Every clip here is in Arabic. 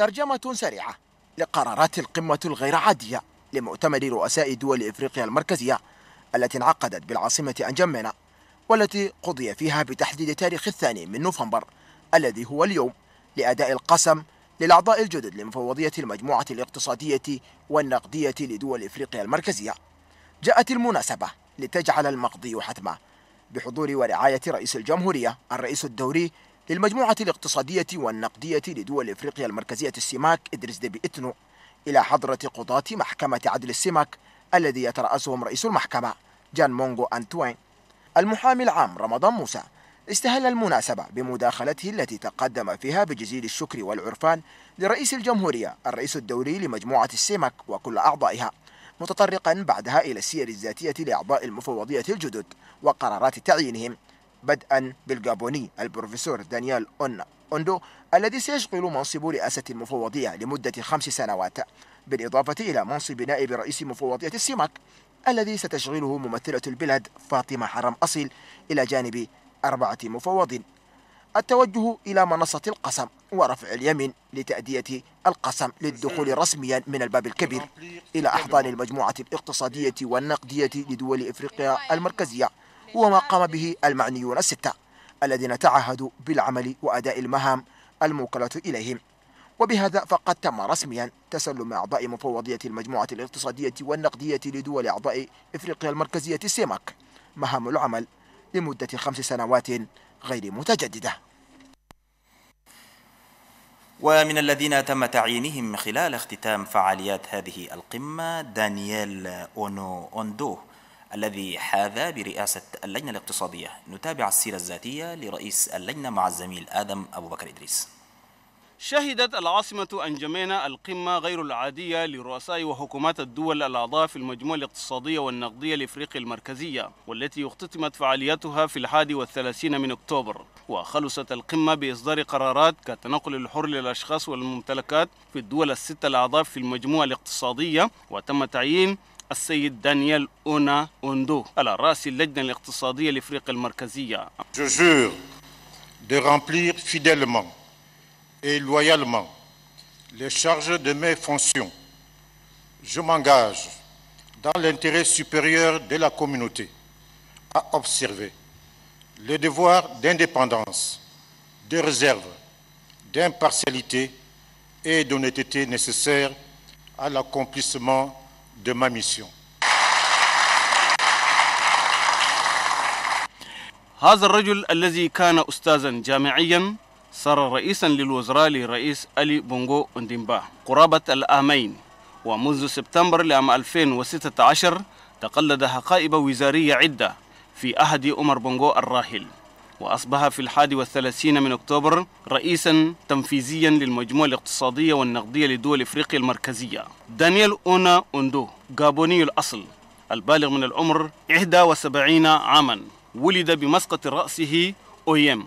ترجمة سريعة لقرارات القمة الغير عادية لمؤتمر رؤساء دول إفريقيا المركزية التي انعقدت بالعاصمة أنجمنا والتي قضي فيها بتحديد تاريخ الثاني من نوفمبر الذي هو اليوم لأداء القسم للأعضاء الجدد لمفوضية المجموعة الاقتصادية والنقدية لدول إفريقيا المركزية جاءت المناسبة لتجعل المقضي حتما بحضور ورعاية رئيس الجمهورية الرئيس الدوري للمجموعة الاقتصادية والنقدية لدول إفريقيا المركزية السماك إدريس ديبي إتنو إلى حضرة قضاة محكمة عدل السماك الذي يترأسهم رئيس المحكمة جان مونغو أنتوين المحامي العام رمضان موسى استهل المناسبة بمداخلته التي تقدم فيها بجزيل الشكر والعرفان لرئيس الجمهورية الرئيس الدوري لمجموعة السمك وكل أعضائها متطرقا بعدها إلى السير الذاتية لأعضاء المفوضية الجدد وقرارات تعيينهم بدءا بالجابوني البروفيسور دانيال أون أوندو الذي سيشغل منصب رئاسة المفوضية لمدة خمس سنوات بالإضافة إلى منصب نائب رئيس مفوضية السمك الذي ستشغله ممثلة البلاد فاطمة حرم أصيل إلى جانب أربعة مفوضين التوجه إلى منصة القسم ورفع اليمين لتأدية القسم للدخول رسميا من الباب الكبير إلى أحضان المجموعة الاقتصادية والنقدية لدول إفريقيا المركزية هو ما قام به المعنيون الستة الذين تعهدوا بالعمل وأداء المهام الموكلة إليهم وبهذا فقد تم رسميا تسلم أعضاء مفوضية المجموعة الاقتصادية والنقدية لدول أعضاء إفريقيا المركزية سيماك مهام العمل لمدة خمس سنوات غير متجددة ومن الذين تم تعيينهم خلال اختتام فعاليات هذه القمة دانييل أونو أوندو الذي حاذى برئاسة اللجنة الاقتصادية نتابع السيرة الذاتية لرئيس اللجنة مع الزميل آدم أبو بكر إدريس شهدت العاصمة أنجمينا القمة غير العادية لرؤساء وحكومات الدول الأعضاء في المجموعة الاقتصادية والنقدية لإفريقيا المركزية والتي اختتمت فعاليتها في الحادي والثلاثين من أكتوبر وخلصت القمة بإصدار قرارات كالتنقل الحر للأشخاص والممتلكات في الدول الستة الأعضاء في المجموعة الاقتصادية وتم تعيين Je jure de remplir fidèlement et loyalement les charges de mes fonctions. Je m'engage dans l'intérêt supérieur de la communauté à observer les devoir d'indépendance, de réserve, d'impartialité et d'honnêteté nécessaires à l'accomplissement de ma mission. هذا الرجل الذي كان أستاذا جامعيا صار رئيسا للوزراء لرئيس ألي بونغو انديمبا قرابة العامين ومنذ سبتمبر لعام 2016 تقلد حقائب وزارية عدة في أحد عمر بونغو الراحل وأصبح في الحادي والثلاثين من أكتوبر رئيسا تنفيذيا للمجموعة الاقتصادية والنقدية لدول إفريقيا المركزية دانيال أونا أوندو غابوني الأصل البالغ من العمر 71 عاما ولد بمسقط رأسه أويم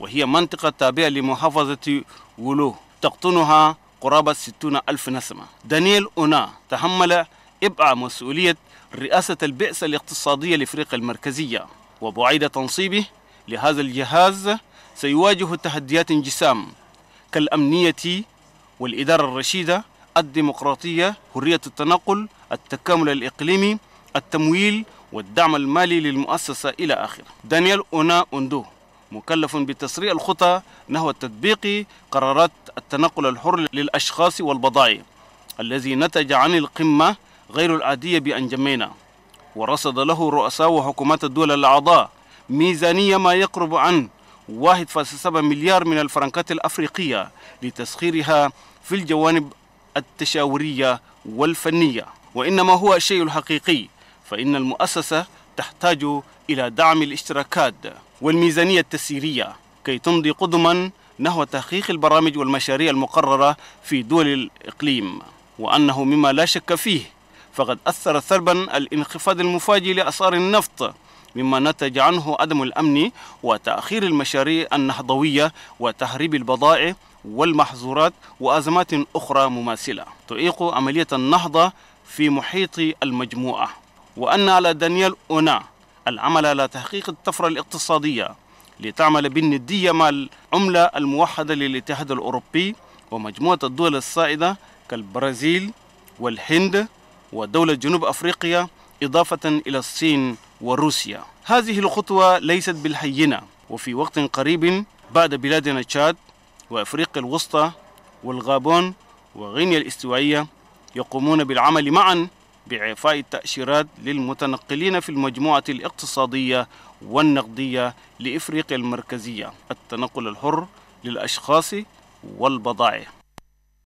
وهي منطقة تابعة لمحافظة ولو تقطنها قرابة 60 ألف نسمة دانيال أونا تحمل إبعى مسؤولية رئاسة البعثة الاقتصادية لإفريقيا المركزية وبعيد تنصيبه لهذا الجهاز سيواجه تحديات انجسام كالأمنية والإدارة الرشيدة الديمقراطية حرية التنقل التكامل الإقليمي التمويل والدعم المالي للمؤسسة إلى آخره دانيال أونا أوندو مكلف بتسريع الخطى نحو تطبيق قرارات التنقل الحر للأشخاص والبضائع الذي نتج عن القمة غير العادية بأنجمينا ورصد له رؤساء وحكومات الدول الأعضاء ميزانية ما يقرب عن 1.7 مليار من الفرنكات الأفريقية لتسخيرها في الجوانب التشاورية والفنية وإنما هو الشيء الحقيقي فإن المؤسسة تحتاج إلى دعم الاشتراكات والميزانية التسييرية كي تمضي قدما نحو تحقيق البرامج والمشاريع المقررة في دول الإقليم وأنه مما لا شك فيه فقد أثر ثربا الانخفاض المفاجئ لأسعار النفط مما نتج عنه عدم الأمن وتأخير المشاريع النهضوية وتهريب البضائع والمحظورات وأزمات أخرى مماثلة تعيق عملية النهضة في محيط المجموعة وأن على دانيال أونا العمل على تحقيق الطفرة الاقتصادية لتعمل بالندية مع العملة الموحدة للاتحاد الأوروبي ومجموعة الدول السائدة كالبرازيل والهند ودولة جنوب أفريقيا إضافة إلى الصين وروسيا هذه الخطوة ليست بالهينة وفي وقت قريب بعد بلادنا تشاد وأفريقيا الوسطى والغابون وغينيا الاستوائية يقومون بالعمل معا بإعفاء التأشيرات للمتنقلين في المجموعة الاقتصادية والنقدية لإفريقيا المركزية التنقل الحر للأشخاص والبضائع